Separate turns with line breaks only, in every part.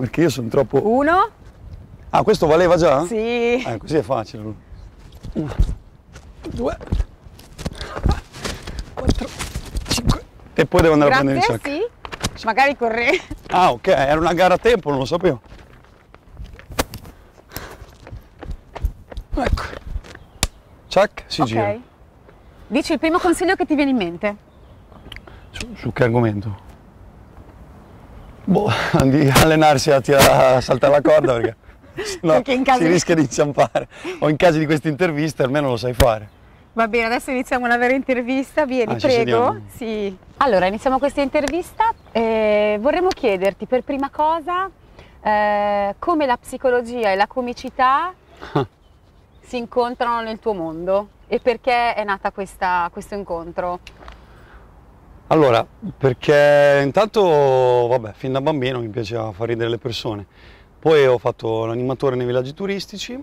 Perché io sono troppo... Uno. Ah, questo valeva già? Sì. Eh, così è facile. Uno, due, quattro, cinque. E poi devo andare Grazie, a prendere il
sacco. sì. Magari corre.
Ah, ok. Era una gara a tempo, non lo sapevo. Ecco. Ciac, si okay. gira.
Dici il primo consiglio che ti viene in mente.
Su, su che argomento? Boh, di allenarsi a, a saltare la corda perché no, si rischia di inciampare. O in caso di questa intervista almeno lo sai fare.
Va bene, adesso iniziamo una vera intervista, vieni, ah, prego. Sì. Allora, iniziamo questa intervista. Eh, vorremmo chiederti per prima cosa eh, come la psicologia e la comicità si incontrano nel tuo mondo e perché è nata questa, questo incontro.
Allora, perché intanto, vabbè, fin da bambino mi piaceva far ridere le persone. Poi ho fatto l'animatore nei villaggi turistici,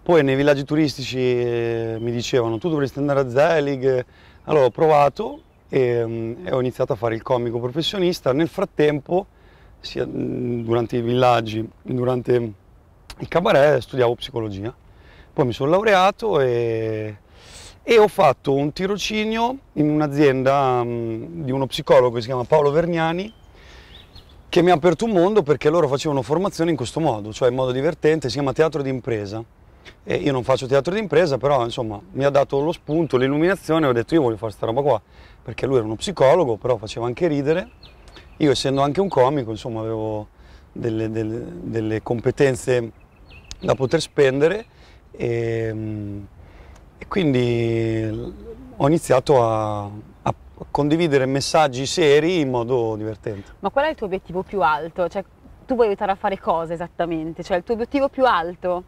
poi nei villaggi turistici eh, mi dicevano tu dovresti andare a Zelig, allora ho provato e, mm, e ho iniziato a fare il comico professionista. Nel frattempo, sia mm, durante i villaggi, durante il cabaret, studiavo psicologia. Poi mi sono laureato e e ho fatto un tirocinio in un'azienda um, di uno psicologo che si chiama Paolo Vergnani che mi ha aperto un mondo perché loro facevano formazione in questo modo, cioè in modo divertente, si chiama teatro d'impresa. E io non faccio teatro d'impresa, però insomma mi ha dato lo spunto, l'illuminazione, ho detto io voglio fare questa roba qua, perché lui era uno psicologo, però faceva anche ridere. Io essendo anche un comico, insomma, avevo delle, delle, delle competenze da poter spendere e, mm, e quindi ho iniziato a, a, condividere messaggi seri in modo divertente.
Ma qual è il tuo obiettivo più alto? Cioè, tu vuoi aiutare a fare cosa esattamente? Cioè, il tuo obiettivo più alto?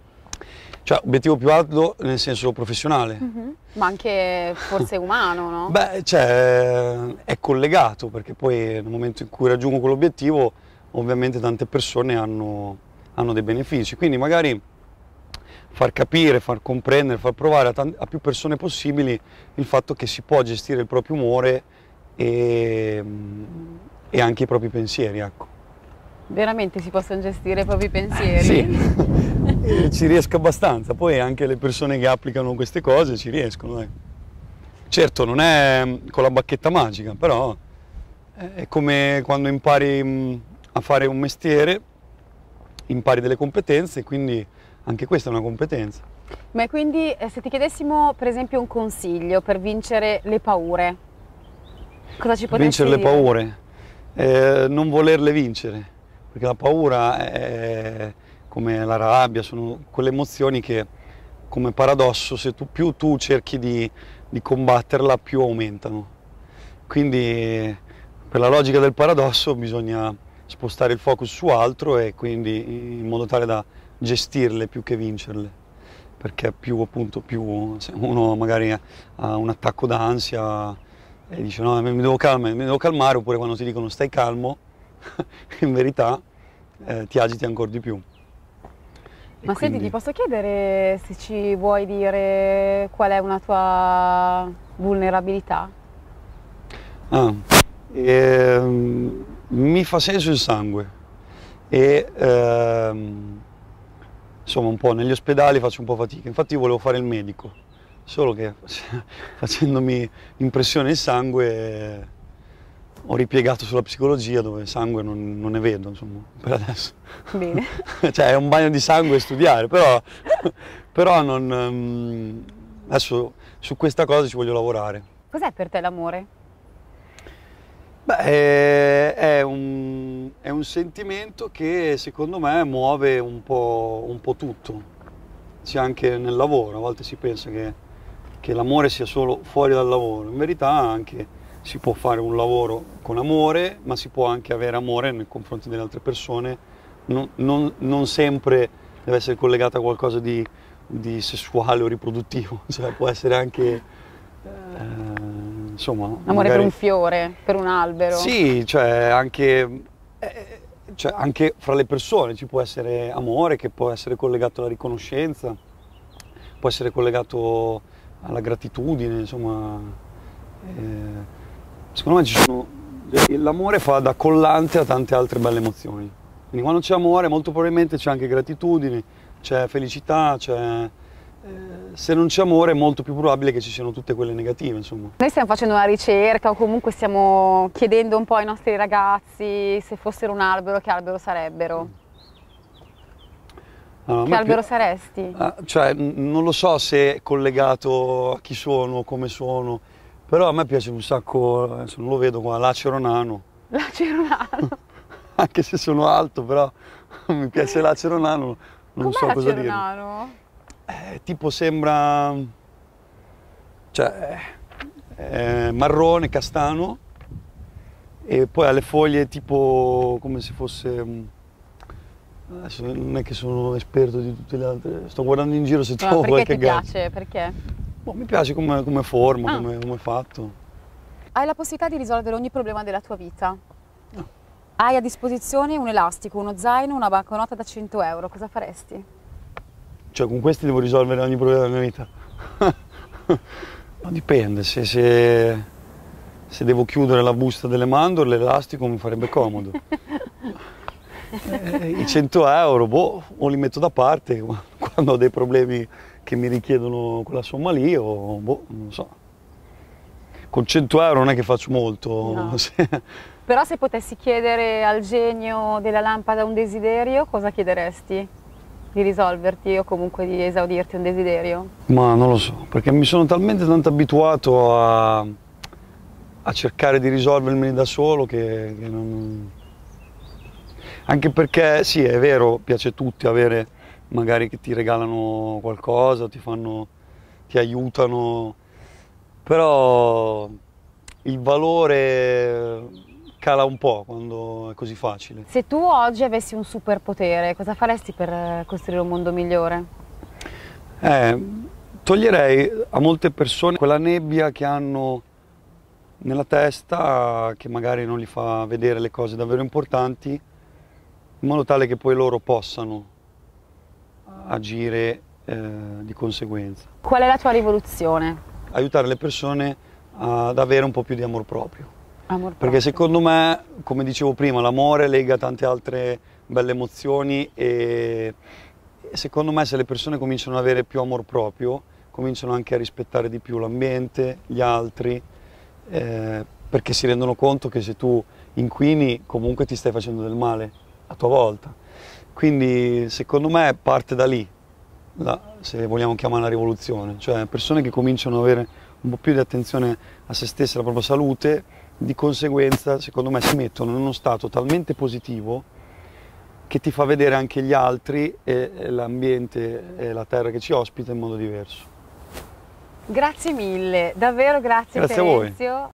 Cioè, obiettivo più alto nel senso professionale.
Mm -hmm. Ma anche forse umano, no?
Beh, cioè, è collegato, perché poi nel momento in cui raggiungo quell'obiettivo, ovviamente tante persone hanno, hanno dei benefici. Quindi magari far capire, far comprendere, far provare a, a, più persone possibili il fatto che si può gestire il proprio umore e, mm, e anche i propri pensieri. Ecco.
Veramente si possono gestire i propri pensieri? Sì,
ci riesco abbastanza, poi anche le persone che applicano queste cose ci riescono. Ecco. Certo, non è mm, con la bacchetta magica, però eh, è come quando impari mm, a fare un mestiere, impari delle competenze, e quindi anche questa è una competenza.
Ma quindi eh, se ti chiedessimo per esempio un consiglio per vincere le paure,
cosa ci potresti Vincere le paure, eh, non volerle vincere, perché la paura è come la rabbia, sono quelle emozioni che come paradosso, se tu, più tu cerchi di, di combatterla, più aumentano. Quindi per la logica del paradosso bisogna spostare il focus su altro e quindi in modo tale da gestirle più che vincerle perché più appunto più uno magari ha un attacco d'ansia e dice no mi devo calmare, mi devo calmare oppure quando ti dicono stai calmo in verità eh, ti agiti ancora di più. E
Ma quindi... senti, ti posso chiedere se ci vuoi dire qual è una tua vulnerabilità?
Ah, ehm, mi fa senso il sangue e ehm, insomma un po' negli ospedali faccio un po' fatica, infatti volevo fare il medico, solo che facendomi impressione il sangue ho ripiegato sulla psicologia dove sangue non, non ne vedo, insomma, per adesso. Bene. cioè è un bagno di sangue studiare, però, però non, ehm, adesso su questa cosa ci voglio lavorare.
Cos'è per te l'amore?
Beh, eh, è un, è un, sentimento che secondo me muove un po', un po tutto, c'è anche nel lavoro, a volte si pensa che, che, l'amore sia solo fuori dal lavoro, in verità anche si può fare un lavoro con amore, ma si può anche avere amore nei confronti delle altre persone, non, non, non sempre deve essere collegata a qualcosa di, di, sessuale o riproduttivo, cioè può essere anche... Eh, insomma... Amore magari... per un
fiore, per un albero. Sì,
cioè anche, eh, cioè anche, fra le persone ci può essere amore che può essere collegato alla riconoscenza, può essere collegato alla gratitudine, insomma... Eh, secondo me ci sono... Eh, l'amore fa da collante a tante altre belle emozioni. Quindi quando c'è amore molto probabilmente c'è anche gratitudine, c'è felicità, c'è eh, se non c'è amore è molto più probabile che ci siano tutte quelle negative, insomma.
Noi stiamo facendo una ricerca o comunque stiamo chiedendo un po' ai nostri ragazzi se fossero un albero, che albero sarebbero. Allora, che albero più... saresti? Ah,
cioè, non lo so se è collegato a chi sono, come sono, però a me piace un sacco, adesso non lo vedo qua, l'acero nano.
L'acero nano?
Anche se sono alto, però mi piace l'acero nano, non so cosa dire. l'acero Nano? eh, tipo sembra cioè, eh, marrone, castano e poi ha le foglie tipo come se fosse mm, non è che sono esperto di tutte le altre, sto guardando in giro se trovo qualche gatto. Perché ti
piace? Perché? Boh, mi piace come,
come forma, ah. come, come fatto.
Hai la possibilità di risolvere ogni problema della tua vita. No. Ah. Hai a disposizione un elastico, uno zaino, una banconota da 100 euro, cosa faresti?
Cioè con questi devo risolvere ogni problema della mia vita. Ma dipende, se, se, se, devo chiudere la busta delle mandorle, l'elastico mi farebbe comodo. eh, I 100 euro, boh, o li metto da parte quando ho dei problemi che mi richiedono quella somma lì, o boh, non so. Con 100 euro non è che faccio molto. No.
Però se potessi chiedere al genio della lampada un desiderio, cosa chiederesti? di risolverti o comunque di esaudirti un desiderio?
Ma non lo so, perché mi sono talmente tanto abituato a, a cercare di risolvermeli da solo che, che non... Anche perché sì, è vero, piace a tutti avere magari che ti regalano qualcosa, ti fanno, ti aiutano, però il valore cala un po' quando è così facile.
Se tu oggi avessi un superpotere, cosa faresti per costruire un mondo migliore?
Eh, toglierei a molte persone quella nebbia che hanno nella testa che magari non li fa vedere le cose davvero importanti in modo tale che poi loro possano agire eh, di conseguenza.
Qual è la tua rivoluzione?
Aiutare le persone ad avere un po' più di amor proprio. Amor Perché secondo me, come dicevo prima, l'amore lega tante altre belle emozioni e secondo me se le persone cominciano ad avere più amor proprio, cominciano anche a rispettare di più l'ambiente, gli altri, eh, perché si rendono conto che se tu inquini comunque ti stai facendo del male a tua volta. Quindi secondo me parte da lì, la, se vogliamo chiamare la rivoluzione, cioè persone che cominciano ad avere un po' più di attenzione a se stesse e alla propria salute di conseguenza secondo me si mettono in uno stato talmente positivo che ti fa vedere anche gli altri e l'ambiente e la terra che ci ospita in modo diverso. Grazie mille, davvero grazie, grazie Terenzio.